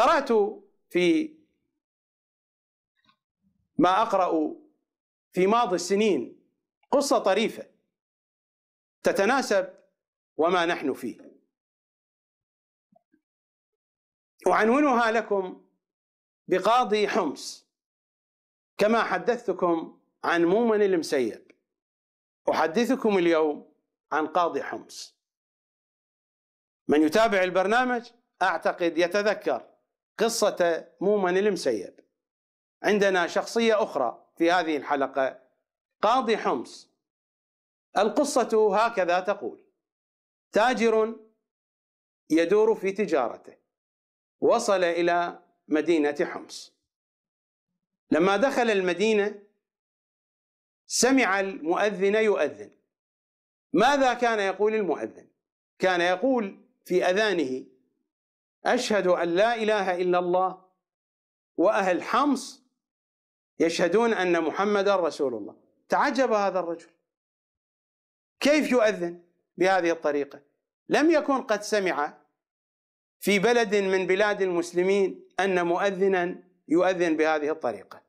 قرأت في ما أقرأ في ماضي السنين قصة طريفة تتناسب وما نحن فيه أعنونها لكم بقاضي حمص كما حدثتكم عن مومن المسيب أحدثكم اليوم عن قاضي حمص من يتابع البرنامج أعتقد يتذكر قصة مومن المسيب عندنا شخصية أخرى في هذه الحلقة قاضي حمص القصة هكذا تقول تاجر يدور في تجارته وصل إلى مدينة حمص لما دخل المدينة سمع المؤذن يؤذن ماذا كان يقول المؤذن كان يقول في أذانه أشهد أن لا إله إلا الله وأهل حمص يشهدون أن محمدا رسول الله تعجب هذا الرجل كيف يؤذن بهذه الطريقة لم يكن قد سمع في بلد من بلاد المسلمين أن مؤذنا يؤذن بهذه الطريقة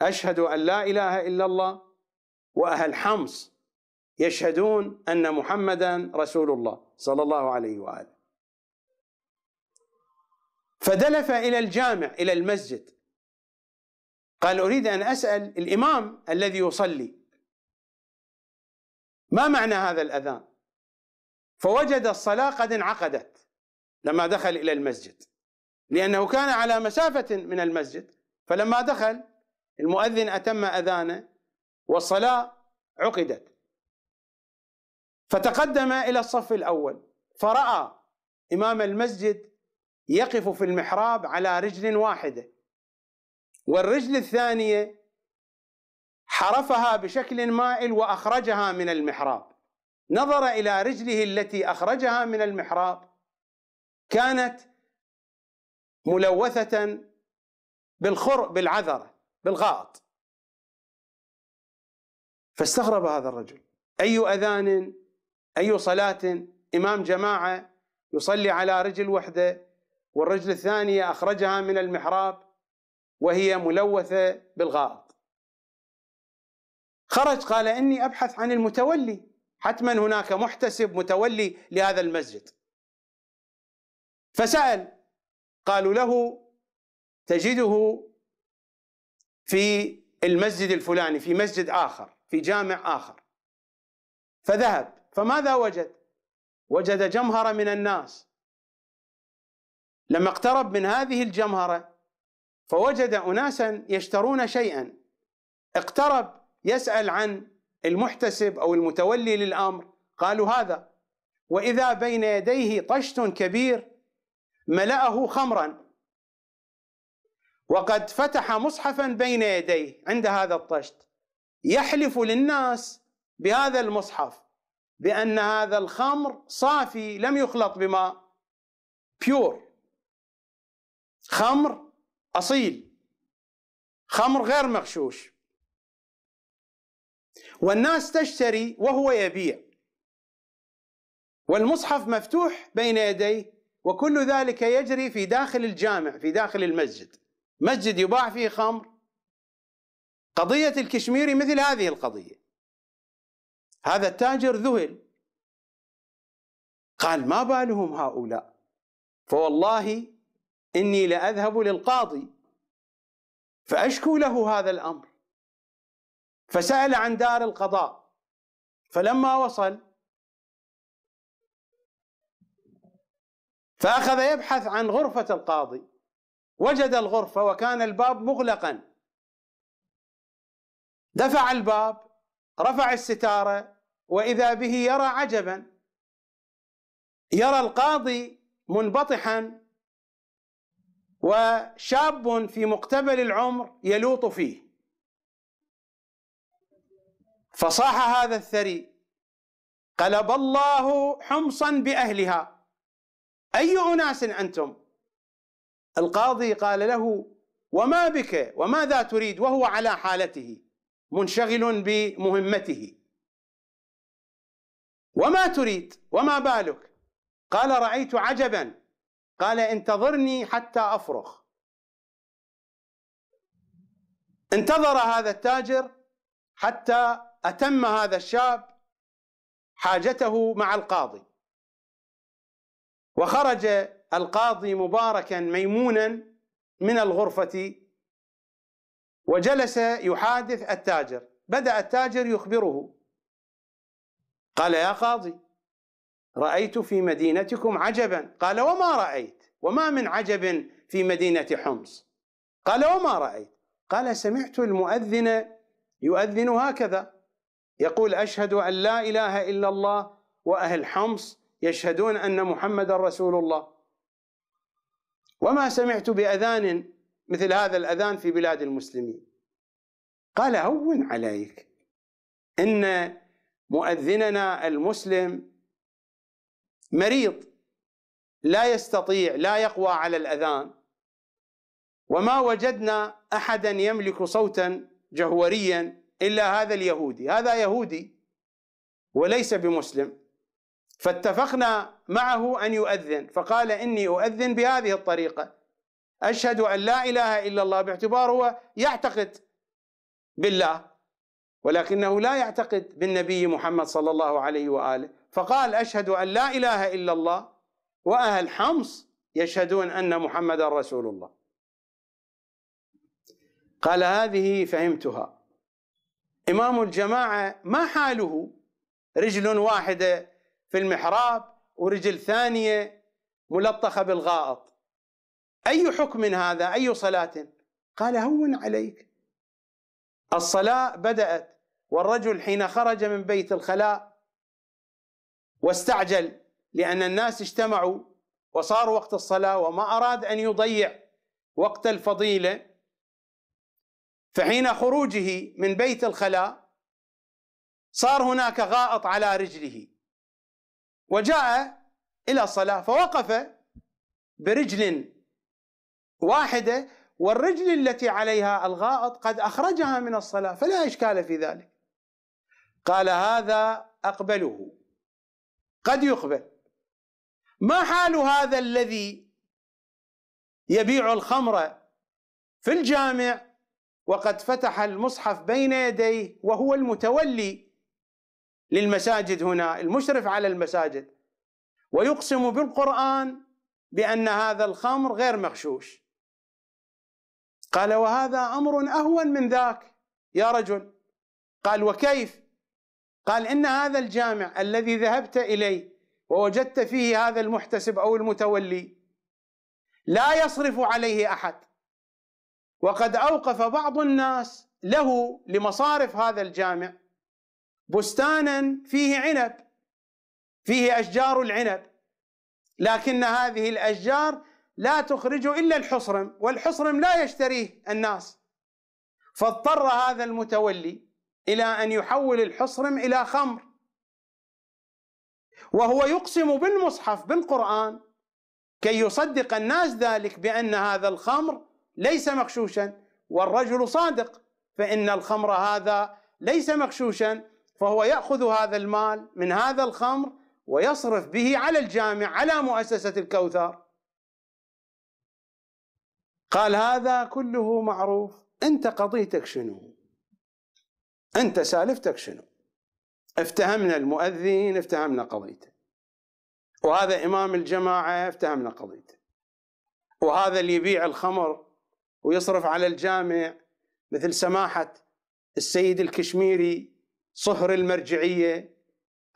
أشهد أن لا إله إلا الله وأهل حمص يشهدون أن محمدا رسول الله صلى الله عليه وآله فدلف إلى الجامع إلى المسجد قال أريد أن أسأل الإمام الذي يصلي ما معنى هذا الأذان فوجد الصلاة قد انعقدت لما دخل إلى المسجد لأنه كان على مسافة من المسجد فلما دخل المؤذن أتم أذانه والصلاة عقدت فتقدم إلى الصف الأول فرأى إمام المسجد يقف في المحراب على رجل واحده والرجل الثانيه حرفها بشكل مائل واخرجها من المحراب نظر الى رجله التي اخرجها من المحراب كانت ملوثه بالخر بالعذره بالغائط فاستغرب هذا الرجل اي اذان اي صلاه امام جماعه يصلي على رجل وحده والرجل الثانية أخرجها من المحراب وهي ملوثة بالغائط خرج قال إني أبحث عن المتولي حتما هناك محتسب متولي لهذا المسجد فسأل قالوا له تجده في المسجد الفلاني في مسجد آخر في جامع آخر فذهب فماذا وجد؟ وجد جمهرة من الناس لما اقترب من هذه الجمهرة فوجد أناسا يشترون شيئا اقترب يسأل عن المحتسب أو المتولي للأمر قالوا هذا وإذا بين يديه طشت كبير ملأه خمرا وقد فتح مصحفا بين يديه عند هذا الطشت يحلف للناس بهذا المصحف بأن هذا الخمر صافي لم يخلط بماء بيور خمر أصيل خمر غير مغشوش والناس تشتري وهو يبيع والمصحف مفتوح بين يديه وكل ذلك يجري في داخل الجامع في داخل المسجد مسجد يباع فيه خمر قضية الكشميري مثل هذه القضية هذا التاجر ذهل قال ما بالهم هؤلاء فوالله إني لأذهب للقاضي فأشكو له هذا الأمر فسأل عن دار القضاء فلما وصل فأخذ يبحث عن غرفة القاضي وجد الغرفة وكان الباب مغلقا دفع الباب رفع الستارة وإذا به يرى عجبا يرى القاضي منبطحا وشاب في مقتبل العمر يلوط فيه فصاح هذا الثري قلب الله حمصا باهلها اي اناس انتم القاضي قال له وما بك وماذا تريد وهو على حالته منشغل بمهمته وما تريد وما بالك قال رايت عجبا قال انتظرني حتى افرغ انتظر هذا التاجر حتى اتم هذا الشاب حاجته مع القاضي وخرج القاضي مباركا ميمونا من الغرفه وجلس يحادث التاجر بدا التاجر يخبره قال يا قاضي رأيت في مدينتكم عجبا قال وما رأيت وما من عجب في مدينة حمص قال وما رأيت قال سمعت المؤذن يؤذن هكذا يقول أشهد أن لا إله إلا الله وأهل حمص يشهدون أن محمد رسول الله وما سمعت بأذان مثل هذا الأذان في بلاد المسلمين قال هون عليك إن مؤذننا المسلم مريض لا يستطيع لا يقوى على الاذان وما وجدنا احدا يملك صوتا جهوريا الا هذا اليهودي هذا يهودي وليس بمسلم فاتفقنا معه ان يؤذن فقال اني اؤذن بهذه الطريقه اشهد ان لا اله الا الله باعتبار هو يعتقد بالله ولكنه لا يعتقد بالنبي محمد صلى الله عليه واله فقال أشهد أن لا إله إلا الله وأهل حمص يشهدون أن محمد رسول الله قال هذه فهمتها إمام الجماعة ما حاله رجل واحدة في المحراب ورجل ثانية ملطخة بالغائط أي حكم هذا أي صلاة قال هون عليك الصلاة بدأت والرجل حين خرج من بيت الخلاء واستعجل لأن الناس اجتمعوا وصار وقت الصلاة وما أراد أن يضيع وقت الفضيلة فحين خروجه من بيت الخلاء صار هناك غائط على رجله وجاء إلى الصلاة فوقف برجل واحدة والرجل التي عليها الغائط قد أخرجها من الصلاة فلا إشكال في ذلك قال هذا أقبله قد يقبل ما حال هذا الذي يبيع الخمر في الجامع وقد فتح المصحف بين يديه وهو المتولي للمساجد هنا المشرف على المساجد ويقسم بالقرآن بأن هذا الخمر غير مغشوش قال وهذا أمر أهون من ذاك يا رجل قال وكيف قال ان هذا الجامع الذي ذهبت اليه ووجدت فيه هذا المحتسب او المتولي لا يصرف عليه احد وقد اوقف بعض الناس له لمصارف هذا الجامع بستانا فيه عنب فيه اشجار العنب لكن هذه الاشجار لا تخرج الا الحصرم والحصرم لا يشتريه الناس فاضطر هذا المتولي إلى أن يحول الحصرم إلى خمر وهو يقسم بالمصحف بالقرآن كي يصدق الناس ذلك بأن هذا الخمر ليس مغشوشا والرجل صادق فإن الخمر هذا ليس مغشوشا فهو يأخذ هذا المال من هذا الخمر ويصرف به على الجامع على مؤسسة الكوثر قال هذا كله معروف انت قضيتك شنو انت سالفتك شنو؟ افتهمنا المؤذن افتهمنا قضيته وهذا امام الجماعه افتهمنا قضيته وهذا اللي يبيع الخمر ويصرف على الجامع مثل سماحه السيد الكشميري صهر المرجعيه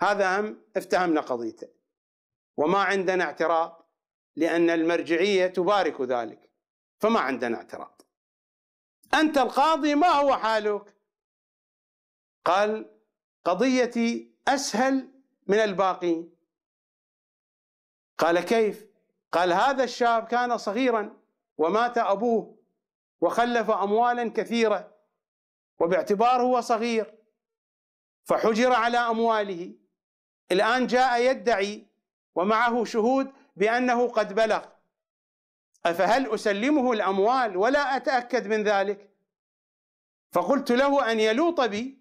هذا هم افتهمنا قضيته وما عندنا اعتراض لان المرجعيه تبارك ذلك فما عندنا اعتراض انت القاضي ما هو حالك قال قضيتي أسهل من الباقي قال كيف قال هذا الشاب كان صغيرا ومات أبوه وخلف أموالا كثيرة وباعتباره هو صغير فحجر على أمواله الآن جاء يدعي ومعه شهود بأنه قد بلغ أفهل أسلمه الأموال ولا أتأكد من ذلك فقلت له أن يلوط بي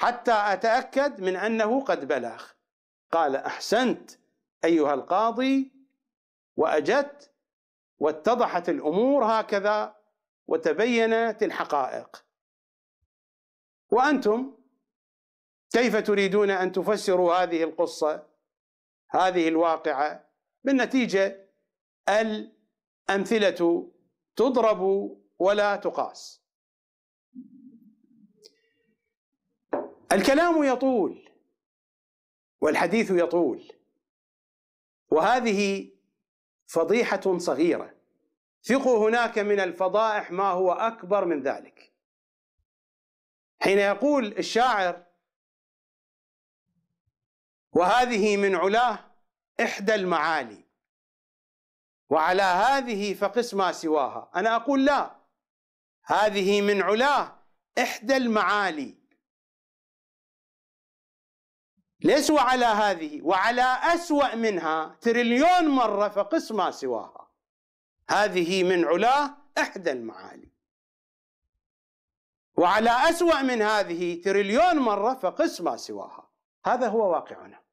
حتى أتأكد من أنه قد بلغ قال أحسنت أيها القاضي وأجدت واتضحت الأمور هكذا وتبينت الحقائق وأنتم كيف تريدون أن تفسروا هذه القصة هذه الواقعة بالنتيجة الأمثلة تضرب ولا تقاس الكلام يطول والحديث يطول وهذه فضيحه صغيره ثقوا هناك من الفضائح ما هو اكبر من ذلك حين يقول الشاعر وهذه من علاه احدى المعالي وعلى هذه فقس ما سواها انا اقول لا هذه من علاه احدى المعالي ليس وعلى هذه وعلى أسوأ منها تريليون مرة فقس ما سواها هذه من علاه إحدى المعالي وعلى أسوأ من هذه تريليون مرة فقس ما سواها هذا هو واقعنا